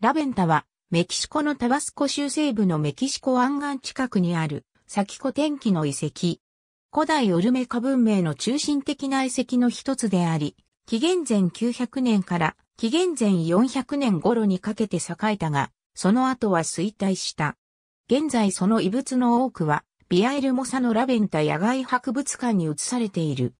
ラベンタは、メキシコのタバスコ州西部のメキシコ湾岸近くにある、先古天気の遺跡。古代オルメカ文明の中心的な遺跡の一つであり、紀元前900年から紀元前400年頃にかけて栄えたが、その後は衰退した。現在その遺物の多くは、ビアエルモサのラベンタ野外博物館に移されている。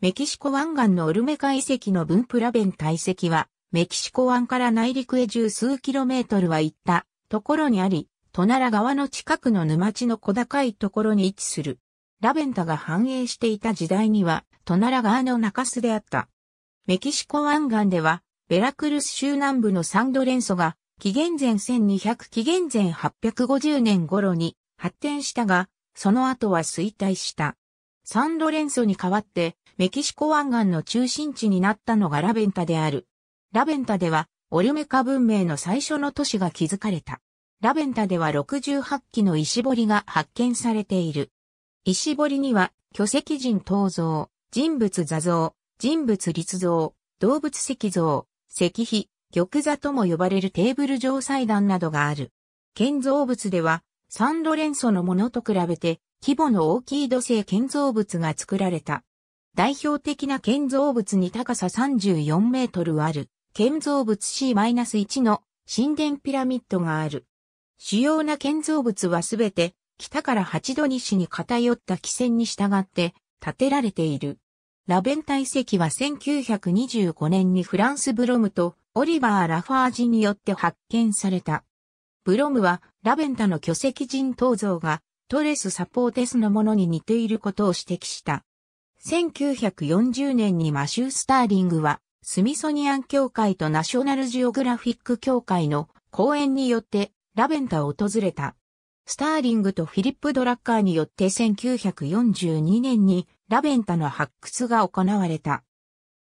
メキシコ湾岸のオルメカ遺跡の分布ラベンタ遺跡は、メキシコ湾から内陸へ十数キロメートルは行ったところにあり、トナラ川の近くの沼地の小高いところに位置する。ラベンタが繁栄していた時代には、トナラ川の中州であった。メキシコ湾岸では、ベラクルス州南部のサンドレンソが、紀元前1200紀元前850年頃に発展したが、その後は衰退した。サンドレンソに代わって、メキシコ湾岸の中心地になったのがラベンタである。ラベンタでは、オルメカ文明の最初の都市が築かれた。ラベンタでは68基の石彫りが発見されている。石彫りには、巨石人陶像、人物座像、人物立像、動物石像、石碑、玉座とも呼ばれるテーブル状祭壇などがある。建造物では、サンロレンソのものと比べて、規模の大きい土星建造物が作られた。代表的な建造物に高さ34メートルある、建造物 C-1 の神殿ピラミッドがある。主要な建造物はすべて北から8度西に偏った基線に従って建てられている。ラベンタ遺跡は1925年にフランスブロムとオリバー・ラファージによって発見された。ブロムはラベンタの巨石人頭像がトレス・サポーテスのものに似ていることを指摘した。1940年にマシュー・スターリングはスミソニアン協会とナショナルジオグラフィック協会の講演によってラベンタを訪れた。スターリングとフィリップ・ドラッカーによって1942年にラベンタの発掘が行われた。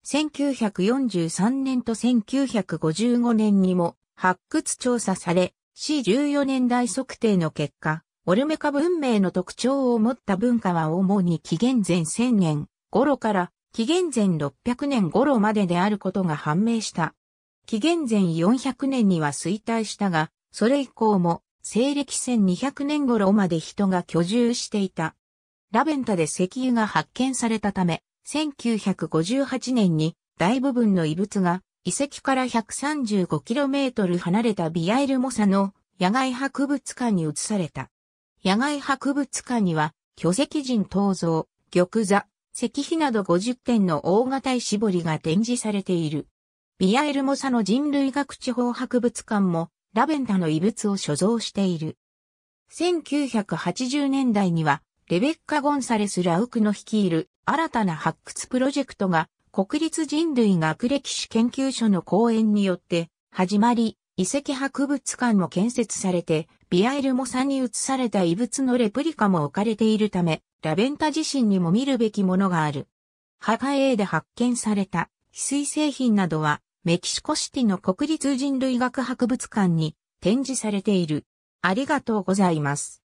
1943年と1955年にも発掘調査され、C14 年代測定の結果、オルメカ文明の特徴を持った文化は主に紀元前1000年頃から紀元前600年頃までであることが判明した。紀元前400年には衰退したが、それ以降も西暦1200年頃まで人が居住していた。ラベンタで石油が発見されたため、1958年に大部分の遺物が遺跡から 135km 離れたビアイルモサの野外博物館に移された。野外博物館には巨石人陶像、玉座、石碑など50点の大型石彫りが展示されている。ビアエルモサの人類学地方博物館もラベンダの遺物を所蔵している。1980年代にはレベッカ・ゴンサレス・ラウクの率いる新たな発掘プロジェクトが国立人類学歴史研究所の講演によって始まり、遺跡博物館も建設されて、ビアエルモサに移された遺物のレプリカも置かれているため、ラベンタ自身にも見るべきものがある。ハガエーで発見された翡翠製品などはメキシコシティの国立人類学博物館に展示されている。ありがとうございます。